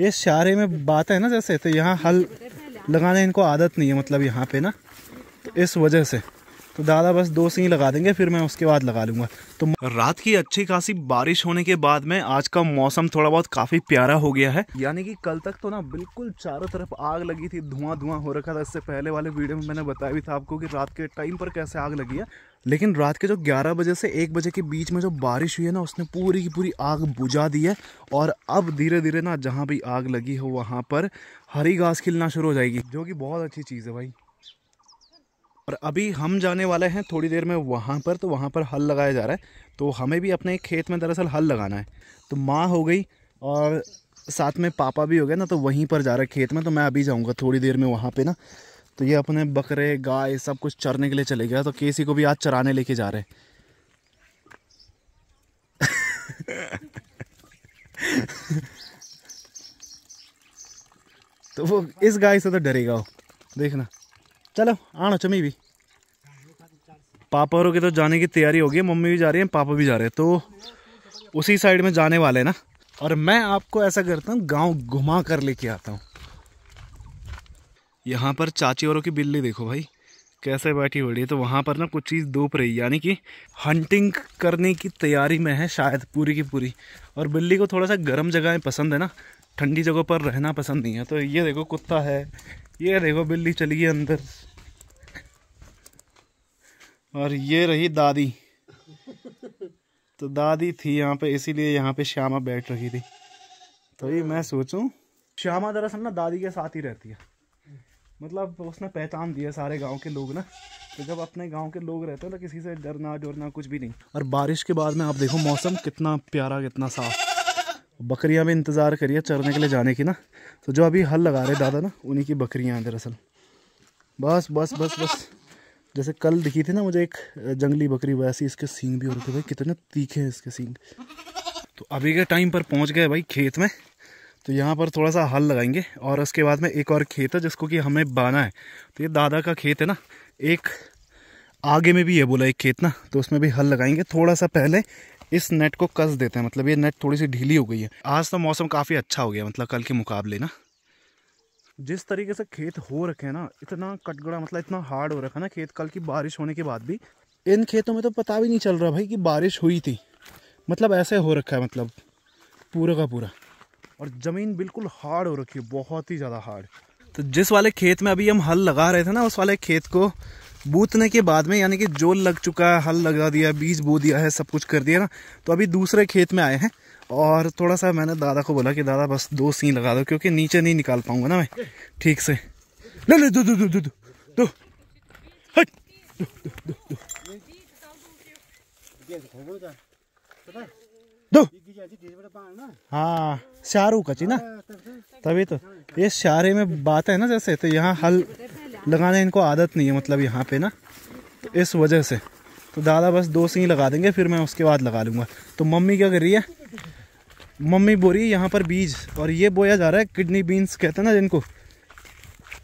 ये शारे में बात है ना जैसे तो यहाँ हल लगाने इनको आदत नहीं है मतलब यहाँ पे ना तो इस वजह से तो दादा बस दो से ही लगा देंगे फिर मैं उसके बाद लगा लूँगा तो रात की अच्छी खासी बारिश होने के बाद में आज का मौसम थोड़ा बहुत काफ़ी प्यारा हो गया है यानी कि कल तक तो ना बिल्कुल चारों तरफ आग लगी थी धुआं धुआं हो रखा था इससे पहले वाले वीडियो में मैंने बताया भी था आपको कि रात के टाइम पर कैसे आग लगी है लेकिन रात के जो 11 बजे से 1 बजे के बीच में जो बारिश हुई है ना उसने पूरी की पूरी आग बुझा दी है और अब धीरे धीरे ना जहाँ भी आग लगी हो वहाँ पर हरी घास खिलना शुरू हो जाएगी जो कि बहुत अच्छी चीज़ है भाई और अभी हम जाने वाले हैं थोड़ी देर में वहाँ पर तो वहाँ पर हल लगाया जा रहा है तो हमें भी अपने खेत में दरअसल हल लगाना है तो माँ हो गई और साथ में पापा भी हो गए ना तो वहीं पर जा रहा है खेत में तो मैं अभी जाऊँगा थोड़ी देर में वहाँ पर ना तो ये अपने बकरे गाय सब कुछ चरने के लिए चले गया तो केसी को भी आज चराने लेके जा रहे हैं तो वो इस गाय से तो डरेगा वो देखना चलो आना चमी भी पापा और के तो जाने की तैयारी होगी मम्मी भी जा रही है पापा भी जा रहे हैं तो उसी साइड में जाने वाले ना और मैं आपको ऐसा करता हूँ गांव घुमा कर लेके आता हूँ यहाँ पर चाची औरों की बिल्ली देखो भाई कैसे बैठी हो रही है तो वहाँ पर ना कुछ चीज़ धूप रही यानी कि हंटिंग करने की तैयारी में है शायद पूरी की पूरी और बिल्ली को थोड़ा सा गर्म जगहें पसंद है ना ठंडी जगह पर रहना पसंद नहीं है तो ये देखो कुत्ता है ये देखो बिल्ली चली गई अंदर और ये रही दादी तो दादी थी यहाँ पे इसीलिए यहाँ पे श्यामा बैठ रही थी तो ये मैं सोचूं श्यामा दरअसल ना दादी के साथ ही रहती है मतलब उसने पहचान दिया सारे गांव के लोग ना तो जब अपने गांव के लोग रहते हो ना किसी से डरना डरना कुछ भी नहीं और बारिश के बाद में आप देखो मौसम कितना प्यारा कितना साफ बकरियां भी इंतज़ार करिए चरने के लिए जाने की ना तो जो अभी हल लगा रहे दादा ना उन्हीं की बकरियां हैं दरअसल बस बस बस बस जैसे कल दिखी थी ना मुझे एक जंगली बकरी वैसी इसके सींग भी हो रहे थे भाई कितने तीखे हैं इसके सींग तो अभी के टाइम पर पहुंच गए भाई खेत में तो यहाँ पर थोड़ा सा हल लगाएंगे और उसके बाद में एक और खेत है जिसको कि हमें बाना है तो ये दादा का खेत है ना एक आगे में भी ये बोला एक खेत ना तो उसमें भी हल लगाएंगे थोड़ा सा पहले इस नेट को कस देते हैं मतलब ये नेट थोड़ी सी ढीली हो गई है आज तो मौसम काफ़ी अच्छा हो गया मतलब कल के मुकाबले ना जिस तरीके से खेत हो रखे हैं ना इतना कटगड़ा मतलब इतना हार्ड हो रखा ना खेत कल की बारिश होने के बाद भी इन खेतों में तो पता भी नहीं चल रहा भाई कि बारिश हुई थी मतलब ऐसे हो रखा है मतलब पूरा का पूरा और ज़मीन बिल्कुल हार्ड हो रखी है बहुत ही ज़्यादा हार्ड तो जिस वाले खेत में अभी हम हल लगा रहे थे ना उस वाले खेत को बूतने के बाद में यानी कि जोल लग चुका है हल लगा दिया बीज बो दिया है सब कुछ कर दिया ना तो अभी दूसरे खेत में आए हैं और थोड़ा सा मैंने दादा को बोला कि दादा बस दो सी लगा दो क्योंकि नीचे नहीं निकाल पाऊंगा ना मैं ठीक से ले ले दो दो दो दो दो दो हट हाँ शाहरुख ना तभी तो ये शारे में बात है ना जैसे तो यहाँ हल लगाने इनको आदत नहीं है मतलब यहाँ पे ना तो इस वजह से तो दादा बस दो सी लगा देंगे फिर मैं उसके बाद लगा लूँगा तो मम्मी क्या कर रही है मम्मी बो रही है यहाँ पर बीज और ये बोया जा रहा है किडनी बीन्स कहते हैं ना जिनको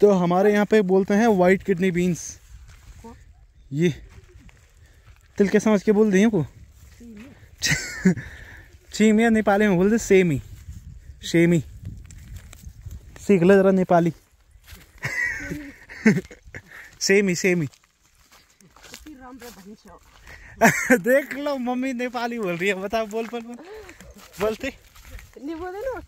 तो हमारे यहाँ पे बोलते हैं वाइट किडनी बीन्स ये तिल के समझ के बोल दिए को चीमिया नेपाली में बोलते सेमी ही सीख लो ज़रा नेपाली सेम ही सेम ही देख लो मम्मी नेपाली बोल रही है बताओ बोल पर बोल बोलते हाँ।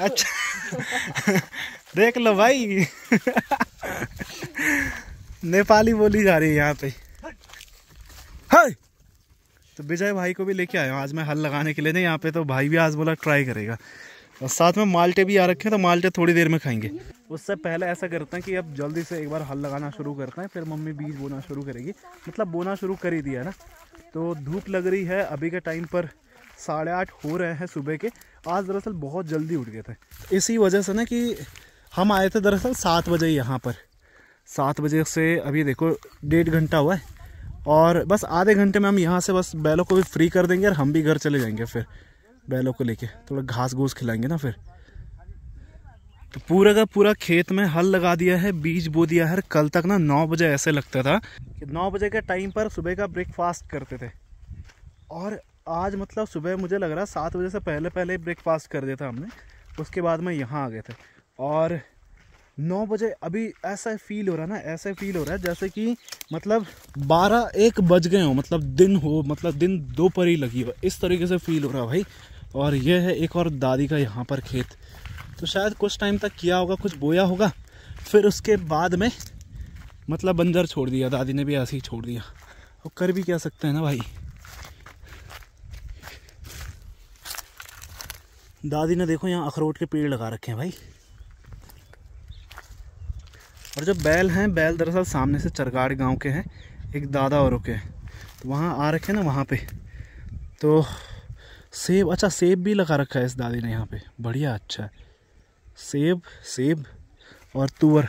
अच्छा देख लो भाई नेपाली बोली जा रही है यहाँ पे हाय तो विजय भाई को भी लेके आया हूँ आज मैं हल लगाने के लिए नहीं यहाँ पे तो भाई भी आज बोला ट्राई करेगा और साथ में माल्टे भी आ रखे हैं तो माल्टे थोड़ी देर में खाएंगे उससे पहले ऐसा करते हैं कि अब जल्दी से एक बार हल लगाना शुरू करते हैं फिर मम्मी बीज बोना शुरू करेगी मतलब बोना शुरू कर ही दिया ना तो धूप लग रही है अभी के टाइम पर साढ़े आठ हो रहे हैं सुबह के आज दरअसल बहुत जल्दी उठ गए थे इसी वजह से ना कि हम आए थे दरअसल सात बजे यहाँ पर सात बजे से अभी देखो डेढ़ घंटा हुआ है और बस आधे घंटे में हम यहाँ से बस बैलों को भी फ्री कर देंगे और हम भी घर चले जाएंगे फिर बैलों को लेके थोड़ा घास घूस खिलाएंगे ना फिर तो पूरा का पूरा खेत में हल लगा दिया है बीज बो दिया है कल तक ना नौ बजे ऐसे लगता था कि नौ बजे के टाइम पर सुबह का ब्रेकफास्ट करते थे और आज मतलब सुबह मुझे लग रहा सात बजे से पहले पहले ब्रेकफास्ट कर दिया था हमने उसके बाद में यहाँ आ गए थे और नौ बजे अभी ऐसा फील हो रहा है ना ऐसा फील हो रहा है जैसे कि मतलब बारह एक बज गए हो मतलब दिन हो मतलब दिन दोपहर ही लगी हो इस तरीके से फील हो रहा है भाई और यह है एक और दादी का यहाँ पर खेत तो शायद कुछ टाइम तक किया होगा कुछ बोया होगा फिर उसके बाद में मतलब बंजर छोड़ दिया दादी ने भी ऐसे ही छोड़ दिया और कर भी क्या सकते हैं ना भाई दादी ने देखो यहाँ अखरोट के पेड़ लगा रखे हैं भाई और जो बैल हैं बैल दरअसल सामने से चरगाड़ गांव के हैं एक दादा और के हैं तो वहाँ आ रखे हैं ना वहाँ पे तो सेब अच्छा सेब भी लगा रखा है इस दादी ने यहाँ पे बढ़िया अच्छा है सेब सेब और तुअर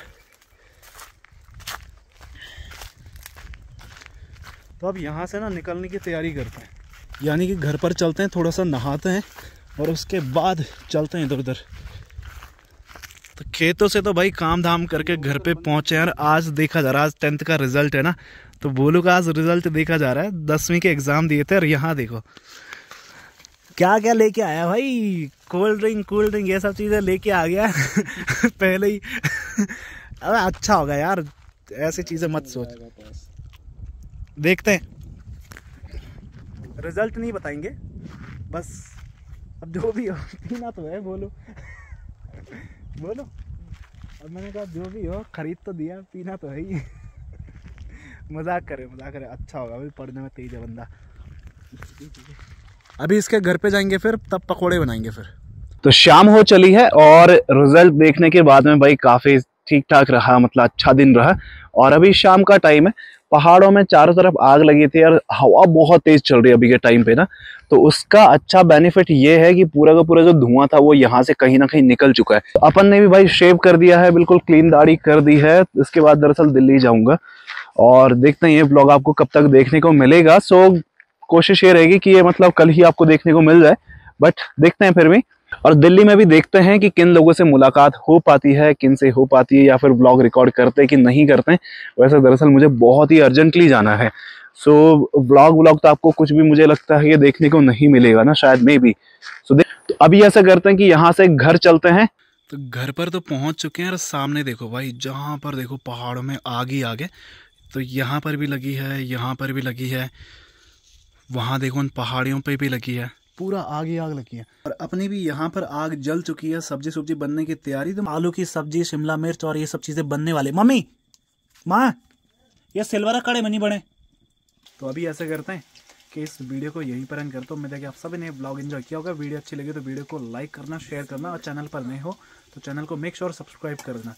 तो अब यहाँ से ना निकलने की तैयारी करते हैं यानी कि घर पर चलते हैं थोड़ा सा नहाते हैं और उसके बाद चलते हैं इधर उधर तो खेतों से तो भाई काम धाम करके घर पे पहुँचे हैं और आज देखा जा रहा है आज टेंथ का रिजल्ट है ना तो बोलो का आज रिजल्ट देखा जा रहा है दसवीं के एग्ज़ाम दिए थे और यहाँ देखो क्या क्या लेके आया भाई कोल्ड ड्रिंक कोल्ड ड्रिंक ये सब चीज़ें लेके आ गया पहले ही अरे अच्छा होगा यार ऐसी चीज़ें मत सोच देखते हैं रिजल्ट नहीं बताएंगे बस अब जो भी हो पीना तो है बोलो बोलो अब मैंने कहा जो भी हो खरीद तो दिया पीना तो है ही मजाक करे मजाक करे अच्छा होगा अभी पढ़ने में तेज है बंदा अभी इसके घर पे जाएंगे फिर तब पकोड़े बनाएंगे फिर तो शाम हो चली है और रिजल्ट देखने के बाद में भाई काफ़ी ठीक ठाक रहा मतलब अच्छा दिन रहा और अभी शाम का टाइम है पहाड़ों में चारों तरफ आग लगी थी और हवा बहुत तेज चल रही है अभी के टाइम पे ना तो उसका अच्छा बेनिफिट ये है कि पूरा का पूरा जो धुआं था वो यहाँ से कहीं ना कहीं निकल चुका है तो अपन ने भी भाई शेव कर दिया है बिल्कुल क्लीन दाढ़ी कर दी है इसके बाद दरअसल दिल्ली जाऊंगा और देखते हैं ये ब्लॉग आपको कब तक देखने को मिलेगा सो कोशिश ये रहेगी कि ये मतलब कल ही आपको देखने को मिल जाए बट देखते हैं फिर भी और दिल्ली में भी देखते हैं कि किन लोगों से मुलाकात हो पाती है किन से हो पाती है या फिर ब्लॉग रिकॉर्ड करते हैं कि नहीं करते वैसे दरअसल मुझे बहुत ही अर्जेंटली जाना है सो ब्लॉग व्लॉग तो आपको कुछ भी मुझे लगता है ये देखने को नहीं मिलेगा ना शायद मे भी सो तो अभी ऐसा करते हैं कि यहाँ से घर चलते हैं तो घर पर तो पहुँच चुके हैं और सामने देखो भाई जहाँ पर देखो पहाड़ों में आग ही आगे तो यहाँ पर भी लगी है यहाँ पर भी लगी है वहाँ देखो उन पहाड़ियों पे भी लगी है पूरा आग ही आग लगी है और अपनी भी यहाँ पर आग जल चुकी है सब्जी सब्जी बनने की तैयारी तो आलू की सब्जी शिमला मिर्च और ये सब चीज़ें बनने वाले मम्मी माँ ये सिल्वर कड़े मनी बने तो अभी ऐसे करते हैं कि इस वीडियो को यहीं पर एंड करते हो मैं देखिए आप सभी ने ब्लॉग इन्जॉय किया होगा वीडियो अच्छी लगी तो वीडियो को लाइक करना शेयर करना और चैनल पर नए हो तो चैनल को मेक श्योर सब्सक्राइब कर देना